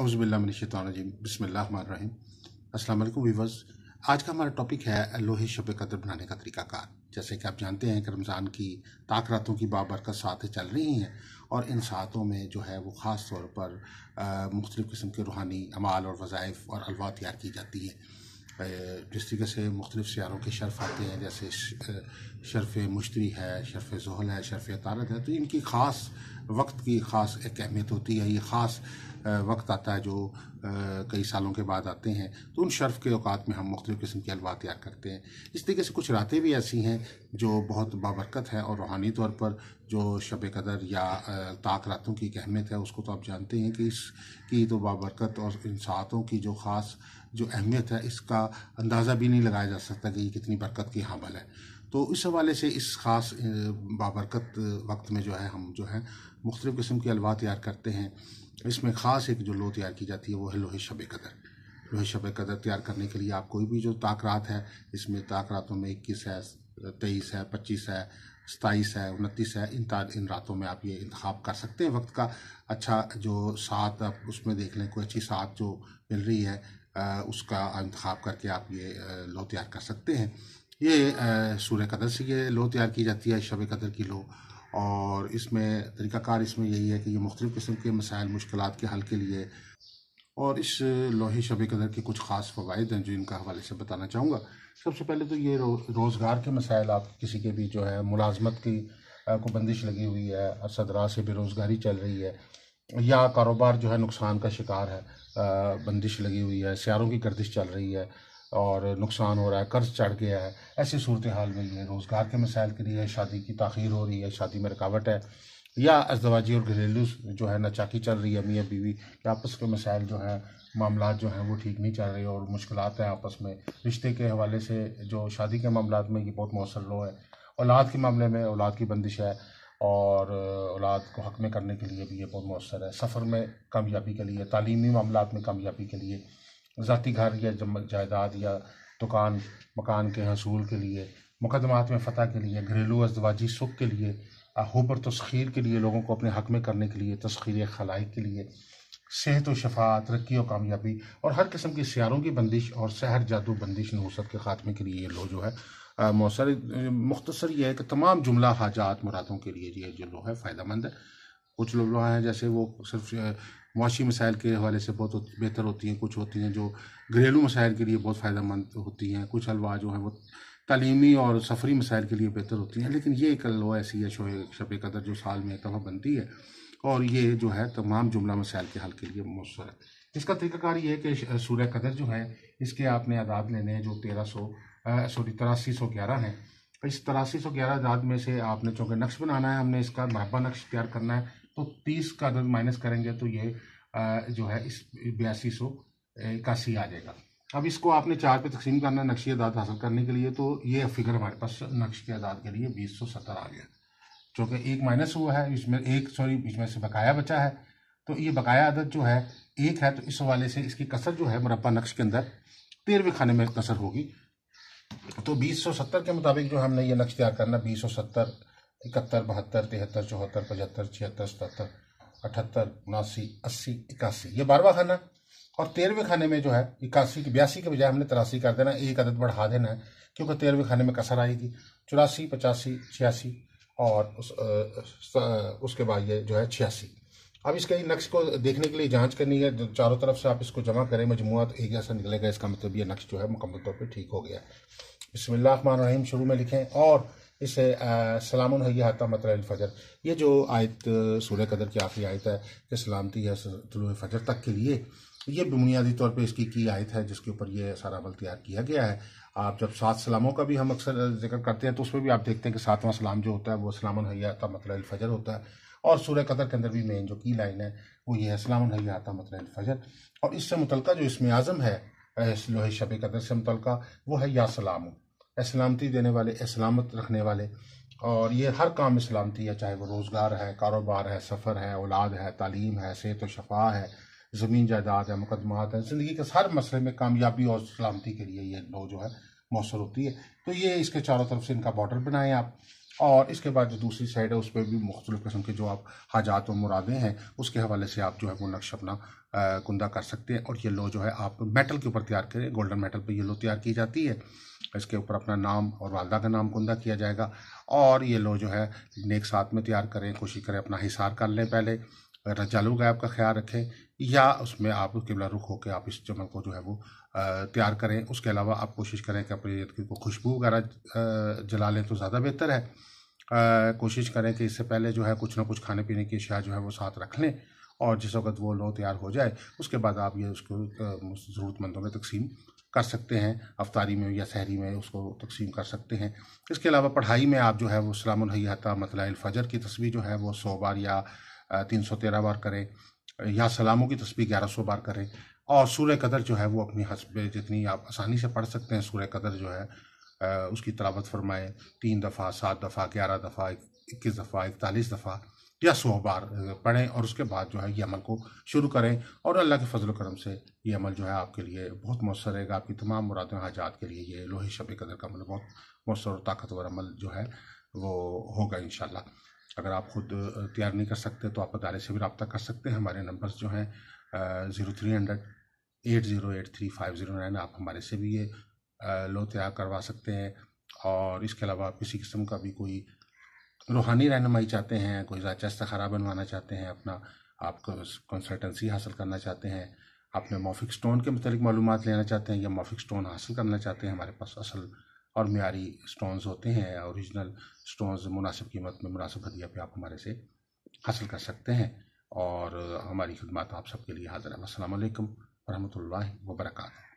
अवज़बिल्लाशानजीम बसमीम अल्लाम वीवर्स आज का हमारा टॉपिक है लोहे शब कदर बनाने का तरीकाकार जैसे कि आप जानते हैं कि रमज़ान की ताक रातों की बाबरकत साथ चल रही हैं और इन सातों में जो है वो ख़ास तौर पर मुख्तलिफ़ किस्म के रूहानी अमाल और वज़ाइफ और अलवा तैयार की जाती है जिस तरीके से मुख्तलिफ सियारों के शर्फ आते हैं जैसे शर्फ मुश्तरी है शर्फ जहल है शर्फ तारत है तो इनकी ख़ास वक्त की ख़ास एक अहमियत होती है ये ख़ास वक्त आता है जो कई सालों के बाद आते हैं तो उन शर्फ के अवकात में हम मुख्तु किस्म के अलवा तैयार करते हैं इस तरीके से कुछ रातें भी ऐसी हैं जो बहुत बाबरकत है और रूहानी तौर पर जो शब कदर या ताक रातों की अहमियत है उसको तो आप जानते हैं कि इसकी तो बाबरकत और इन सातों की जो ख़ास जो अहमियत है इसका अंदाज़ा भी नहीं लगाया जा सकता कि ये कितनी बरकत की हामल है तो इस हवाले से इस ख़ास बाबरकत वक्त में जो है हम जो है मुख्तलिफ़ किस्म के अलवा तैयार करते हैं इसमें ख़ास एक जो लो तैयार की जाती है वो है लोहे शब कदर लोहे शब कदर तैयार करने के लिए आप कोई भी जो ताकरात है इसमें ताकरातों में इक्कीस है तेईस है पच्चीस है सताईस है उनतीस है इन तार इन रातों में आप ये इंतखा कर सकते हैं वक्त का अच्छा जो साथ आप उसमें देख लें कोई अच्छी साथ जो मिल रही है उसका इंतखब करके आप ये लो तैयार कर सकते हैं ये सूर्य कदर से ये लो तैयार की जाती है शब कदर की लो और इसमें तरीक़ाकार इसमें यही है कि ये मुख्तलिफ़ किस्म के मसाइल मुश्किल के हल के लिए और इस लोहे शब कदर के कुछ ख़ास फ़वाद हैं जो इनका हवाले से बताना चाहूँगा सबसे पहले तो ये रो, रोज़गार के मसाइल आप किसी के भी जो है मुलाजमत की को बंदिश लगी हुई है सदरा से बेरोज़गारी चल रही है या कारोबार जो है नुकसान का शिकार है बंदिश लगी हुई है सियारों की गर्दिश चल रही है और नुकसान हो रहा है कर्ज चढ़ गया है ऐसी सूरत हाल में ये रोज़गार के मसाइल के लिए शादी की तखीर हो रही है शादी में रुकावट है या अजदवाजी और घरेलू जो है नचाकी चल रही है मियाँ बीवी के आपस के मसाइल जो हैं मामला जो हैं वो ठीक नहीं चल रहे और मुश्किल हैं आपस में रिश्ते के हवाले से जो शादी के मामला में ये बहुत मौसर लो है औलाद के मामले में औलाद की बंदिश है और औलाद को हक में करने के लिए भी ये बहुत मौसर है सफ़र में कामयाबी के लिए तालीमी मामला में कामयाबी के लिए ज़ाती घर या जायदाद या दुकान मकान के हसूल के लिए मुकदमात में फतह के लिए घरेलू अजवाजी सुख के लिए हूबर तस्खीर के लिए लोगों को अपने हक में करने के लिए तस्खीर खलाई के लिए सेहत व शफा तरक्की और कामयाबी और हर किस्म की सियारों की बंदिश और सहर जादू बंदिश नौसत के ख़ात्मे के लिए ये लो जो है मौसर मुख्तसर यह है कि तमाम जुमला हाजात मुरादों के लिए जो लोहा है फ़ायदा मंद है कुछ लोग हैं जैसे वो सिर्फ मुआशी मसाइल के हवाले से बहुत बेहतर होती हैं कुछ होती हैं जो घरेलू मसाइल के लिए बहुत फ़ायदा मंद होती हैं कुछ हलवा जो हैं वो तलीमी और सफरी मसाइल के लिए बेहतर होती हैं लेकिन ये एक हलवा ऐसी है शोए शब कदर जो साल में एक दफ़ा बनती है और ये जो है तमाम जुमला मसाइल के हल के लिए मौसर है इसका तरीक़ाकार ये है कि सूर्य कदर जो है इसके आपने आदाब लेने हैं जो तेरह सौ सॉरी तिरासी सौ ग्यारह है तो इस तिरासी सौ ग्यारह आजाद में से आपने चूँकि नक्श बनाना है हमने इसका मरबा नक्श तैयार करना है तो तीस का दर्द माइनस करेंगे तो ये जो है इस बयासी सौ इक्यासी आ जाएगा अब इसको आपने चार पे तकसीम करना है नक्शी आदाद हासिल करने के लिए तो ये फिगर हमारे पास नक्श के आदाद के लिए बीस सौ सत्तर आ गया चूँकि एक माइनस हुआ है इसमें एक सॉरी इसमें से बकाया बचा है तो ये बकाया आदत जो है एक है तो इस हवाले से इसकी कसर जो है मुरबा नक्श के अंदर तेरहवें खाने में कसर होगी तो 2070 के मुताबिक जो हमने ये लक्ष्य तैयार करना बीस सौ सत्तर इकहत्तर बहत्तर तिहत्तर चौहत्तर पचहत्तर छिहत्तर सतहत्तर अठहत्तर उनासी अस्सी इक्यासी ये बारवा खाना और तेरहवें खाने में जो है इक्यासी के बयासी के बजाय हमने तिरासी कर देना एक अदद बढ़ा देना है क्योंकि तेरहवें खाने में कसर आएगी चौरासी पचासी छियासी और उस, आ, उसके बाद ये जो है छियासी अब इसका नक्श को देखने के लिए जांच करनी है चारों तरफ से आप इसको जमा करें मजमुआ तो एक जैसा निकलेगा इसका मतलब ये नक्श जो है मुकम्मल तौर पर ठीक हो गया बसमीम शुरू में लिखें और इसे सलाम हाथा मतलब फ़जर ये जो आयत सूर्य कदर की आखिरी आयत है कि सलामती है तुल फ़जर तक के लिए ये बुनियादी तौर पे इसकी की आयत है जिसके ऊपर ये सारा अमल तैयार किया गया है आप जब सात सलामों का भी हम अक्सर जिक्र करते हैं तो उसमें भी आप देखते हैं कि सातवां सलाम जो होता है वो सलाम हाथा मतलब फ़जर होता है और सूर्य कदर के अंदर भी मेन जो की लाइन है वो ये है आता मतलब फजर और इससे मुतल जो इसमें आज़म है लोहे शब कदर से मुतल वो है या सलाम सलामती देने वाले सलामत रखने वाले और ये हर काम में सलामती है चाहे वो रोज़गार है कारोबार है सफ़र है औलाद है तालीम है सेहत व शफा है ज़मीन जायदाद है मुकदमात है ज़िंदगी के हर मसले में कामयाबी और सलामती के लिए ये लो जो है मौसर होती है तो ये इसके चारों तरफ से इनका बॉर्डर बनाएं आप और इसके बाद जो दूसरी साइड है उस पर भी मुख्तलिफ़ किस्म के जो आप हाजात और मुरादें हैं उसके हवाले से आप जो है वो नक्श अपना कुंदा कर सकते हैं और ये लो जो है आप मेटल के ऊपर तैयार करें गोल्डन मेटल पर ये लो तैयार की जाती है इसके ऊपर अपना नाम और वालदा का नाम कुंदा किया जाएगा और ये लो जो है नेक साथ में तैयार करें कोशिश करें अपना हिसार कर लें पहले रजालू गायब का ख्याल रखें या उसमें आप किबला रुख होकर आप इस जमल को जो है वो तैयार करें उसके अलावा आप कोशिश करें कि अपने लकड़ी को खुशबू वगैरह जला लें तो ज़्यादा बेहतर है कोशिश करें कि इससे पहले जो है कुछ ना कुछ खाने पीने की अशिया जो है वो साथ रख लें और जिस वक्त वो लो तैयार हो जाए उसके बाद आप ये उसको ज़रूरतमंदों में तकसीम कर सकते हैं अफ्तारी में या शहरी में उसको तकसीम कर सकते हैं इसके अलावा पढ़ाई में आप जो है वो सलामहैता मतलब फ़जर की तस्वीर जो है वो सौ बार या तीन सौ तेरह बार करें या सलामों की तस्वीर ग्यारह सौ बार करें और सूर्य कदर जो है वो अपनी हसब जितनी आप आसानी से पढ़ सकते हैं सूर्य कदर जो है उसकी तलावत फरमाएँ तीन दफ़ा सात दफ़ा ग्यारह दफ़ा इक्कीस दफ़ा इकतालीस दफ़ा या सौ बार पढ़ें और उसके बाद जो है ये अमल को शुरू करें और अल्लाह के फजल करम से ये अमल जो है आपके लिए बहुत मौसर रहेगा आपकी तमाम मुराद हाजात के लिए ये लोहे शब कदर का अमल बहुत मौसर और ताकतवर अमल जो है वो होगा इन अगर आप खुद तैयार नहीं कर सकते तो आप अदारे से भी रबता कर सकते हैं हमारे नंबर्स जो हैं zero three hundred eight zero eight three five zero nine आप हमारे से भी ये लो तैयार करवा सकते हैं और इसके अलावा आप किसी किस्म का भी कोई रूहानी रहनमाई चाहते हैं कोई जाचा खराब बनवाना चाहते हैं अपना आप कंसल्टेंसी हासिल करना चाहते हैं अपने मौफिक स्टोन के मतलब मालूम लेना चाहते हैं या मौफिक स्टोन हासिल करना चाहते हैं हमारे पास असल और मीरी स्टोन्स होते हैं औरिजिनल स्टोन्स मुनासिब कीमत में मुनासिब हदिया पे आप हमारे से हासिल कर सकते हैं और हमारी खदमात आप सबके लिए हाजिर है असलकम para Mountain para